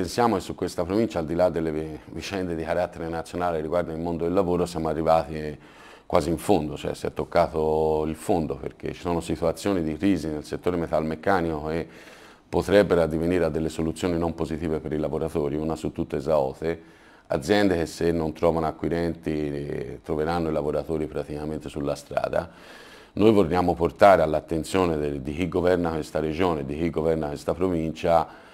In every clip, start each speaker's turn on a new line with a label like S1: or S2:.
S1: pensiamo che su questa provincia, al di là delle vicende di carattere nazionale riguardo il mondo del lavoro, siamo arrivati quasi in fondo, cioè si è toccato il fondo perché ci sono situazioni di crisi nel settore metalmeccanico che potrebbero addivenire a delle soluzioni non positive per i lavoratori, una su tutte esaote, aziende che se non trovano acquirenti troveranno i lavoratori praticamente sulla strada. Noi vogliamo portare all'attenzione di chi governa questa regione, di chi governa questa provincia,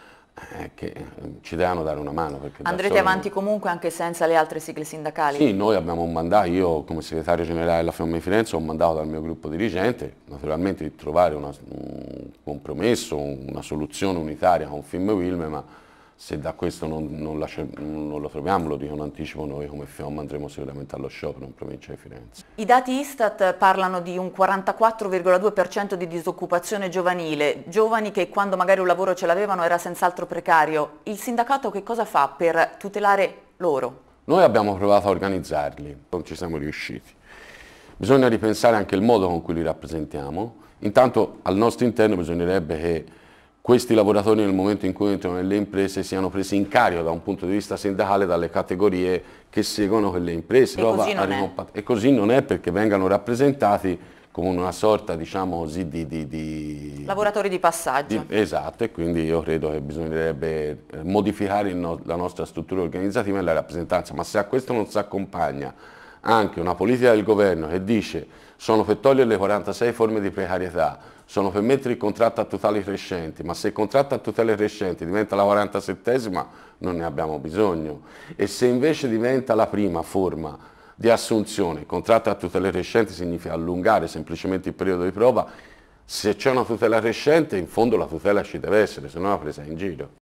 S1: eh, che eh, ci devono dare una mano. Andrete avanti
S2: non... comunque anche senza le altre sigle sindacali? Sì, noi
S1: abbiamo un mandato, io come segretario generale della Fiamme di Firenze ho un mandato dal mio gruppo dirigente, naturalmente di trovare una, un compromesso, una soluzione unitaria con Film Wilme, ma se da questo non, non, lascia, non, lo troviamo, lo dico in anticipo, noi come FIOM andremo sicuramente allo sciopero in provincia di Firenze.
S2: I dati Istat parlano di un 44,2% di disoccupazione giovanile, giovani che quando magari un lavoro ce l'avevano era senz'altro precario. Il sindacato che cosa fa per tutelare loro?
S1: Noi abbiamo provato a organizzarli, non ci siamo riusciti. Bisogna ripensare anche il modo con cui li rappresentiamo. Intanto al nostro interno bisognerebbe che questi lavoratori nel momento in cui entrano nelle imprese siano presi in carico da un punto di vista sindacale dalle categorie che seguono quelle imprese. E, così non, e così, non è perché vengano rappresentati come una sorta diciamo così di, di, di
S2: lavoratori di passaggio di,
S1: esatto e quindi io credo che bisognerebbe eh, modificare no, la nostra struttura organizzativa e la rappresentanza ma se a questo non si accompagna anche una politica del governo che dice sono per togliere le 46 forme di precarietà, sono per mettere il contratto a totali crescenti, ma se il contratto a totali crescenti diventa la 47esima non ne abbiamo bisogno e se invece diventa la prima forma di assunzione, il contratto a tutele crescenti significa allungare semplicemente il periodo di prova, se c'è una tutela crescente in fondo la tutela ci deve essere, se no la presa in giro.